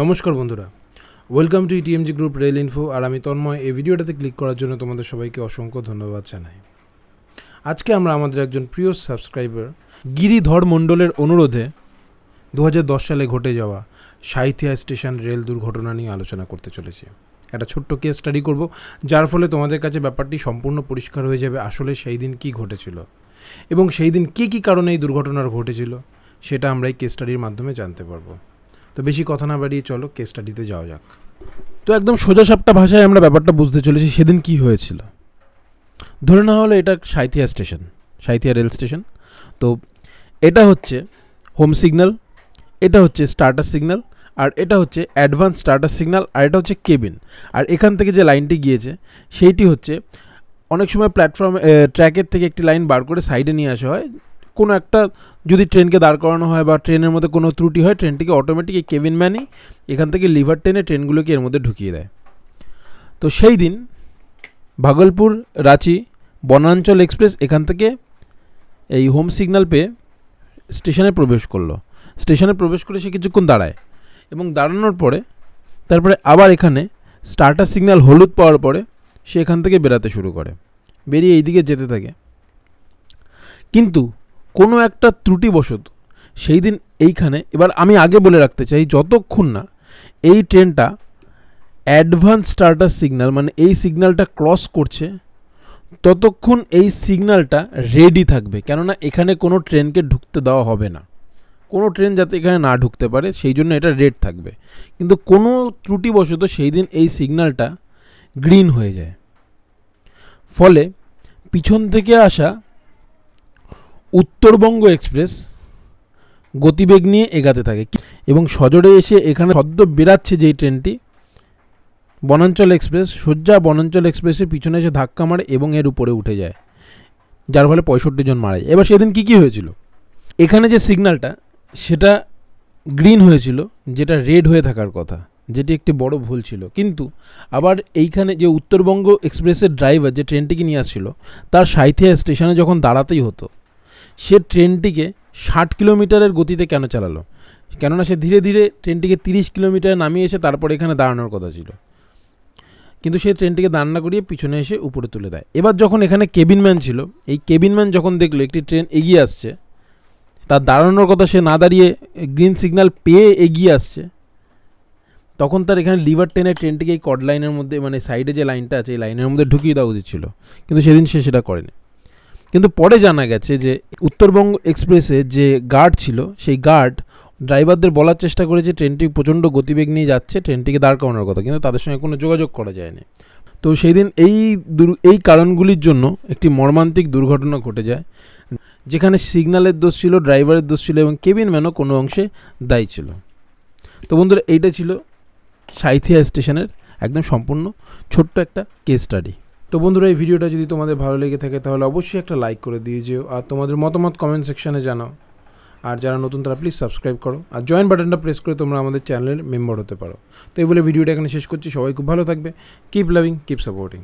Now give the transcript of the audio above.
নমস্কার বন্ধুরা welcome to ETMG group rail info আর আমি তন্ময় এই ভিডিওটাতে ক্লিক করার জন্য তোমাদের সবাইকে অসংখ্য ধন্যবাদ জানাই আজকে আমরা আমাদের একজন প্রিয় সাবস্ক্রাইবার গিরিধর মণ্ডলের অনুরোধে দু সালে ঘটে যাওয়া সাহিথিয়া স্টেশন রেল দুর্ঘটনা নিয়ে আলোচনা করতে চলেছি একটা ছোট্ট কেস স্টাডি করব যার ফলে তোমাদের কাছে ব্যাপারটি সম্পূর্ণ পরিষ্কার হয়ে যাবে আসলে সেই দিন কী ঘটেছিল এবং সেই দিন কী কী কারণে এই দুর্ঘটনার ঘটেছিল সেটা আমরা এই কেস স্টাডির মাধ্যমে জানতে পারবো তো বেশি কথা না বাড়িয়ে চলো কেস স্টাডিতে যাওয়া যাক তো একদম সোজা সাপটা ভাষায় আমরা ব্যাপারটা বুঝতে চলেছি সেদিন কি হয়েছিল ধরে না হলো এটা Sainthia station Sainthia rail station তো এটা হচ্ছে হোম সিগন্যাল এটা হচ্ছে স্টার্টার সিগন্যাল আর এটা হচ্ছে অ্যাডভান্স স্টার্টার সিগন্যাল আর এটা হচ্ছে কেবিন আর এখান থেকে যে লাইনটি গিয়েছে সেইটি হচ্ছে অনেক সময় প্ল্যাটফর্মে ট্র্যাকের থেকে একটি লাইন বার করে সাইডে নিয়ে আসা হয় কোনো একটা যদি ট্রেনকে দাঁড় করানো হয় বা ট্রেনের মধ্যে কোনো ত্রুটি হয় ট্রেনটিকে অটোমেটিক এই কেবিন ম্যানই এখান থেকে লিভার টেনে ট্রেনগুলোকে এর মধ্যে ঢুকিয়ে দেয় তো সেই দিন ভাগলপুর রাঁচি বনাঞ্চল এক্সপ্রেস এখান থেকে এই হোম সিগন্যাল পেয়ে স্টেশনে প্রবেশ করলো স্টেশনে প্রবেশ করে সে কিছুক্ষণ দাঁড়ায় এবং দাঁড়ানোর পরে তারপরে আবার এখানে স্টার্টার সিগন্যাল হলুদ পাওয়ার পরে সে এখান থেকে বেরাতে শুরু করে বেরিয়ে এইদিকে যেতে থাকে কিন্তু কোনো একটা ত্রুটিবশত সেই দিন এইখানে এবার আমি আগে বলে রাখতে চাই যতক্ষণ না এই ট্রেনটা অ্যাডভান্স স্টার্টার সিগনাল মানে এই সিগনালটা ক্রস করছে ততক্ষণ এই সিগনালটা রেডি থাকবে কেননা এখানে কোনো ট্রেনকে ঢুকতে দেওয়া হবে না কোনো ট্রেন যাতে এখানে না ঢুকতে পারে সেই জন্য এটা রেড থাকবে কিন্তু কোনো ত্রুটিবশত সেই দিন এই সিগনালটা গ্রিন হয়ে যায় ফলে পিছন থেকে আসা উত্তরবঙ্গ এক্সপ্রেস গতিবেগ নিয়ে এগাতে থাকে এবং সজোরে এসে এখানে সদ্য বেরাচ্ছে যেই ট্রেনটি বনাঞ্চল এক্সপ্রেস সজ্জা বনাঞ্চল এক্সপ্রেসের পিছনে এসে ধাক্কা মারে এবং এর উপরে উঠে যায় যার ফলে পঁয়ষট্টি জন মারা যায় এবার সেদিন কী কী হয়েছিল এখানে যে সিগন্যালটা সেটা গ্রিন হয়েছিল যেটা রেড হয়ে থাকার কথা যেটি একটি বড় ভুল ছিল কিন্তু আবার এইখানে যে উত্তরবঙ্গ এক্সপ্রেসের ড্রাইভার যে ট্রেনটিকে নিয়ে আসছিল তার সাইথিয়া স্টেশনে যখন দাঁড়াতেই হতো সে ট্রেনটিকে ষাট কিলোমিটারের গতিতে কেন চালালো কেননা সে ধীরে ধীরে ট্রেনটিকে তিরিশ কিলোমিটারে নামিয়ে এসে তারপর এখানে দাঁড়ানোর কথা ছিল কিন্তু সে ট্রেনটিকে দাঁড়না না করিয়ে পিছনে এসে উপরে তুলে দেয় এবার যখন এখানে কেবিনম্যান ছিল এই কেবিনম্যান যখন দেখলো একটি ট্রেন এগিয়ে আসছে তার দাঁড়ানোর কথা সে না দাঁড়িয়ে গ্রিন সিগন্যাল পেয়ে এগিয়ে আসছে তখন তার এখানে লিভার টেনে ট্রেনটিকে এই কড লাইনের মধ্যে মানে সাইডে যে লাইনটা আছে এই লাইনের মধ্যে ঢুকিয়ে দেওয়া উচিত ছিল কিন্তু সেদিন সে সেটা করেনি কিন্তু পরে জানা গেছে যে উত্তরবঙ্গ এক্সপ্রেসে যে গার্ড ছিল সেই গার্ড ড্রাইভারদের বলার চেষ্টা করে যে ট্রেনটি প্রচণ্ড গতিবেগ নিয়ে যাচ্ছে ট্রেনটিকে দাঁড় করানোর কথা কিন্তু তাদের সঙ্গে কোনো যোগাযোগ করা যায়নি তো সেই দিন এই এই কারণগুলির জন্য একটি মর্মান্তিক দুর্ঘটনা ঘটে যায় যেখানে সিগন্যালের দোষ ছিল ড্রাইভারের দোষ ছিল এবং কেবিন ম্যানও কোনো অংশে দায়ী ছিল তো বন্ধুরা এইটা ছিল সাইথিয়া স্টেশনের একদম সম্পূর্ণ ছোট্ট একটা কেস স্টাডি তো বন্ধুরা এই ভিডিওটা যদি তোমাদের ভালো লেগে থাকে তাহলে অবশ্যই একটা লাইক করে দিয়ে যেও আর তোমাদের মতামত কমেন্ট সেকশানে জানাও আর যারা নতুন তারা প্লিজ সাবস্ক্রাইব করো আর জয়েন বাটনটা প্রেস করে তোমরা আমাদের চ্যানেলের মেম্বার হতে পারো তো এই বলে ভিডিওটা এখানে শেষ করছি সবাই খুব ভালো থাকবে কিপ লাভিং কিপ সাপোর্টিং